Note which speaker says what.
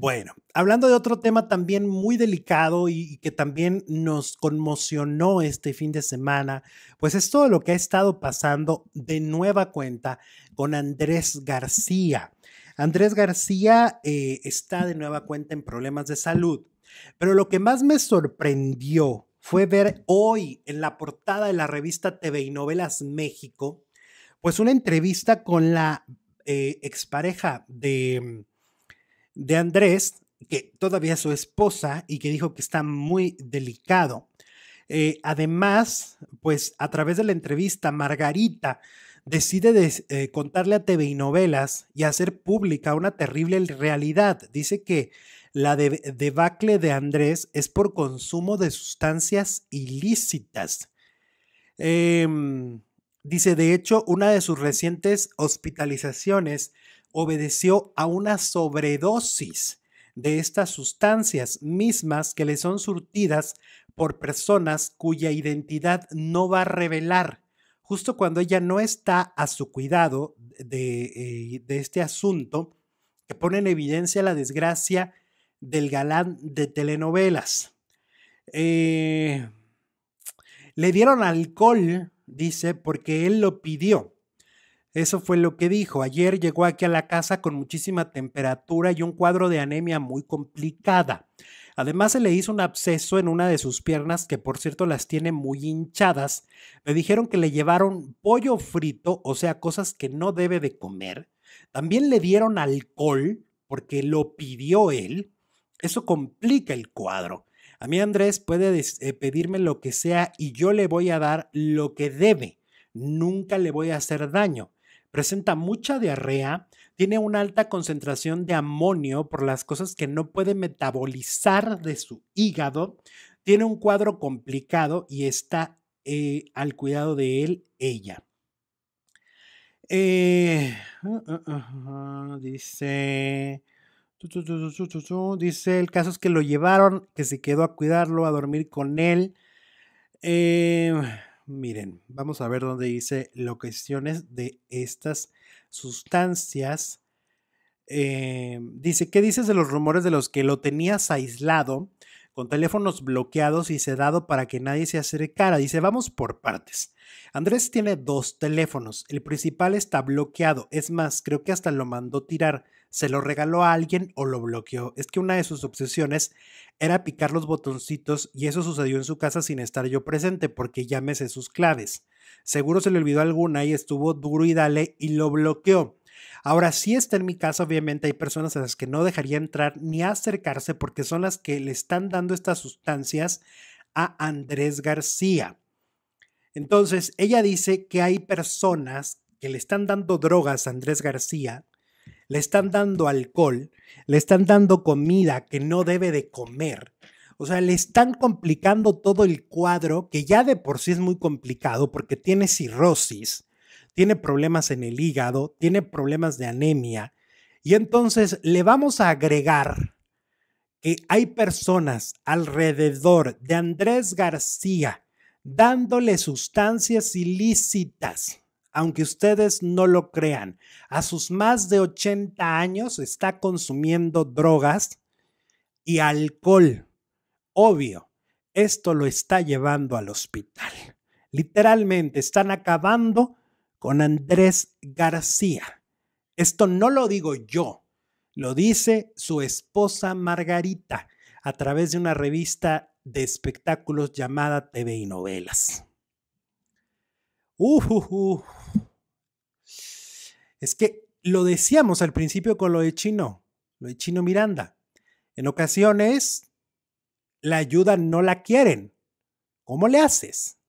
Speaker 1: Bueno, hablando de otro tema también muy delicado y, que también nos conmocionó este fin de semana, pues es todo lo que ha estado pasando de nueva cuenta con Andrés García. Andrés García eh, está de nueva cuenta en problemas de salud, pero lo que más me sorprendió fue ver hoy en la portada de la revista TV y Novelas México, pues una entrevista con la eh, expareja de de Andrés, que todavía es su esposa y que dijo que está muy delicado. Eh, además, pues a través de la entrevista, Margarita decide eh, contarle a TV y novelas y hacer pública una terrible realidad. Dice que la debacle de Andrés es por consumo de sustancias ilícitas. Em, dice, de hecho, una de sus recientes hospitalizaciones obedeció a una sobredosis de estas sustancias mismas que le son surtidas por personas cuya identidad no va a revelar, justo cuando ella no está a su cuidado de, eh, este asunto, que pone en evidencia la desgracia del galán de telenovelas. Eh, le dieron alcohol, dice, porque él lo pidió. Eso fue lo que dijo. Ayer llegó aquí a la casa con muchísima temperatura y un cuadro de anemia muy complicada. Además se le hizo un absceso en una de sus piernas, que por cierto las tiene muy hinchadas. Me dijeron que le llevaron pollo frito, o sea, cosas que no debe de comer. También le dieron alcohol, porque lo pidió él. Eso complica el cuadro. A mí Andrés puede eh, pedirme lo que sea y yo le voy a dar lo que debe. Nunca le voy a hacer daño presenta mucha diarrea, tiene una alta concentración de amonio por las cosas que no puede metabolizar de su hígado, tiene un cuadro complicado y está eh, al cuidado de él, ella. dice... Dice, el caso es que lo llevaron, que se quedó a cuidarlo, a dormir con él. Eh, Miren, vamos a ver dónde dice lo locaciones de estas sustancias. Eh, dice, ¿qué dices de los rumores de los que lo tenías aislado, con teléfonos bloqueados y sedado para que nadie se acercara? Dice, vamos por partes. Andrés tiene dos teléfonos, el principal está bloqueado, es más, creo que hasta lo mandó tirar se lo regaló a alguien o lo bloqueó. Es que una de sus obsesiones era picar los botoncitos y eso sucedió en su casa sin estar yo presente porque ya me sus claves. Seguro se le olvidó alguna y estuvo duro y dale y lo bloqueó. Ahora si está en mi casa, obviamente hay personas a las que no dejaría entrar ni acercarse porque son las que le están dando estas sustancias a Andrés García. Entonces, ella dice que hay personas que le están dando drogas a Andrés García le están dando alcohol, le están dando comida que no debe de comer. O sea, le están complicando todo el cuadro que ya de por sí es muy complicado porque tiene cirrosis, tiene problemas en el hígado, tiene problemas de anemia. Y entonces le vamos a agregar que hay personas alrededor de Andrés García dándole sustancias ilícitas aunque ustedes no lo crean, a sus más de 80 años está consumiendo drogas y alcohol. Obvio, esto lo está llevando al hospital. Literalmente están acabando con Andrés García. Esto no lo digo yo, lo dice su esposa Margarita a través de una revista de espectáculos llamada TV y Novelas. Es que lo decíamos al principio con lo de Chino, lo de Chino Miranda. En ocasiones, la ayuda no la quieren. ¿Cómo le haces?